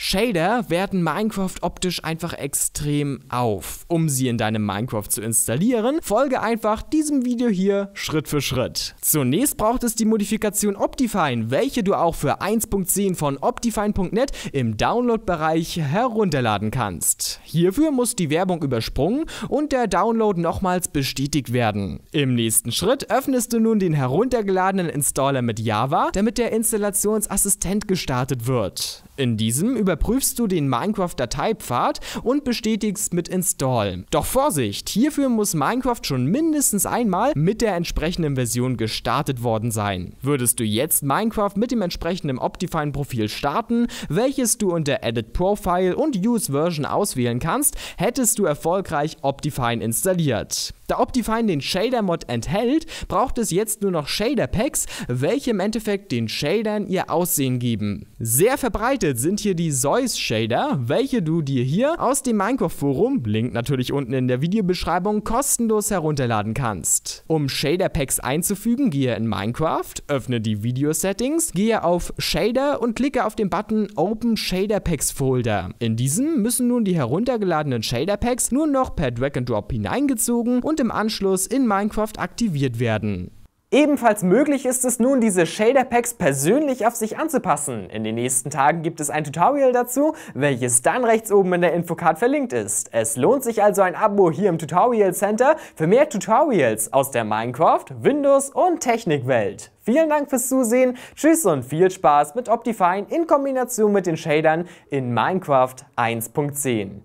Shader werten Minecraft optisch einfach extrem auf. Um sie in deinem Minecraft zu installieren, folge einfach diesem Video hier Schritt für Schritt. Zunächst braucht es die Modifikation Optifine, welche du auch für 1.10 von optifine.net im Download-Bereich herunterladen kannst. Hierfür muss die Werbung übersprungen und der Download nochmals bestätigt werden. Im nächsten Schritt öffnest du nun den heruntergeladenen Installer mit Java, damit der Installationsassistent gestartet wird. In diesem überprüfst du den Minecraft-Dateipfad und bestätigst mit Install. Doch Vorsicht, hierfür muss Minecraft schon mindestens einmal mit der entsprechenden Version gestartet worden sein. Würdest du jetzt Minecraft mit dem entsprechenden Optifine-Profil starten, welches du unter Edit Profile und Use Version auswählen kannst, hättest du erfolgreich Optifine installiert. Da Optifine den Shader-Mod enthält, braucht es jetzt nur noch Shader-Packs, welche im Endeffekt den Shadern ihr Aussehen geben. Sehr verbreitet getestet sind hier die Zeus Shader, welche du dir hier aus dem Minecraft Forum, Link natürlich unten in der Videobeschreibung, kostenlos herunterladen kannst. Um Shader Packs einzufügen, gehe in Minecraft, öffne die Video Settings, gehe auf Shader und klicke auf den Button Open Shader Packs Folder. In diesem müssen nun die heruntergeladenen Shader Packs nur noch per Drag and Drop hineingezogen und im Anschluss in Minecraft aktiviert werden. Ebenfalls möglich ist es nun, diese Shader Packs persönlich auf sich anzupassen. In den nächsten Tagen gibt es ein Tutorial dazu, welches dann rechts oben in der Infocard verlinkt ist. Es lohnt sich also ein Abo hier im Tutorial Center für mehr Tutorials aus der Minecraft, Windows und Technikwelt. Vielen Dank fürs Zusehen, tschüss und viel Spaß mit Optifine in Kombination mit den Shadern in Minecraft 1.10.